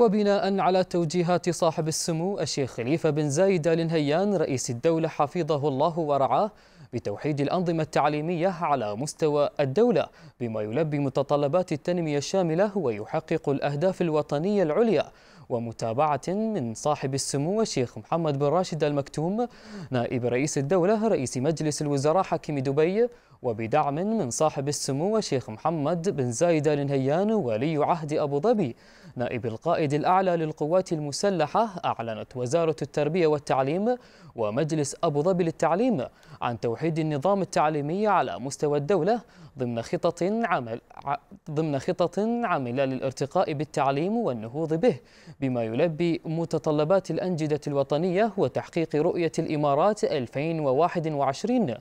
وبناء على توجيهات صاحب السمو الشيخ خليفة بن زايد آل نهيان رئيس الدولة حفظه الله ورعاه بتوحيد الأنظمة التعليمية على مستوى الدولة بما يلبي متطلبات التنمية الشاملة ويحقق الأهداف الوطنية العليا ومتابعة من صاحب السمو الشيخ محمد بن راشد المكتوم نائب رئيس الدولة رئيس مجلس الوزراء حكيم دبي وبدعم من صاحب السمو الشيخ محمد بن زايد نهيان ولي عهد أبو ظبي نائب القائد الأعلى للقوات المسلحة أعلنت وزارة التربية والتعليم ومجلس أبو ظبي للتعليم عن توحيد النظام التعليمي على مستوى الدولة ضمن خطط عمل ضمن خطط عمل للارتقاء بالتعليم والنهوض به بما يلبي متطلبات الأنجدة الوطنية وتحقيق رؤية الإمارات 2021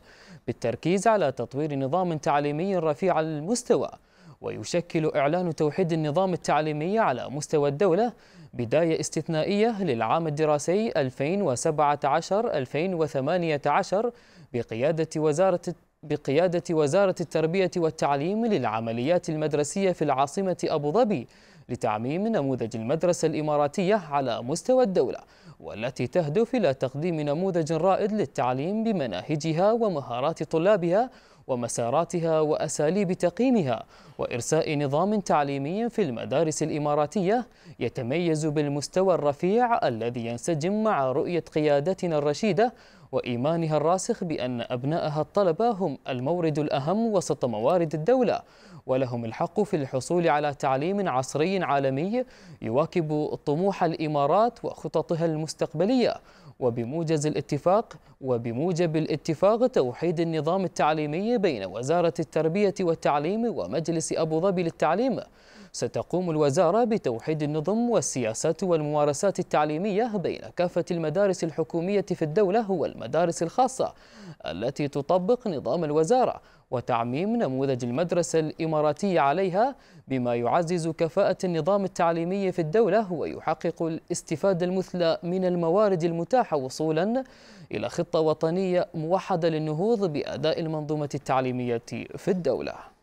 بالتركيز على تطوير نظام تعليمي رفيع المستوى ويشكل إعلان توحيد النظام التعليمي على مستوى الدولة بداية استثنائية للعام الدراسي 2017-2018 بقيادة وزارة بقيادة وزارة التربية والتعليم للعمليات المدرسية في العاصمة أبو ظبي لتعميم نموذج المدرسة الإماراتية على مستوى الدولة والتي تهدف إلى تقديم نموذج رائد للتعليم بمناهجها ومهارات طلابها ومساراتها وأساليب تقييمها وإرساء نظام تعليمي في المدارس الإماراتية يتميز بالمستوى الرفيع الذي ينسجم مع رؤية قيادتنا الرشيدة وإيمانها الراسخ بأن أبنائها الطلبة هم المورد الأهم وسط موارد الدولة ولهم الحق في الحصول على تعليم عصري عالمي يواكب طموح الإمارات وخططها المستقبلية وبموجز الاتفاق وبموجب الاتفاق توحيد النظام التعليمي بين وزارة التربية والتعليم ومجلس أبو ظبي للتعليم ستقوم الوزارة بتوحيد النظم والسياسات والممارسات التعليمية بين كافة المدارس الحكومية في الدولة والمدارس الخاصة التي تطبق نظام الوزارة وتعميم نموذج المدرسة الإماراتية عليها بما يعزز كفاءة النظام التعليمي في الدولة ويحقق الاستفادة المثلى من الموارد المتاحة وصولا إلى خطة وطنية موحدة للنهوض بأداء المنظومة التعليمية في الدولة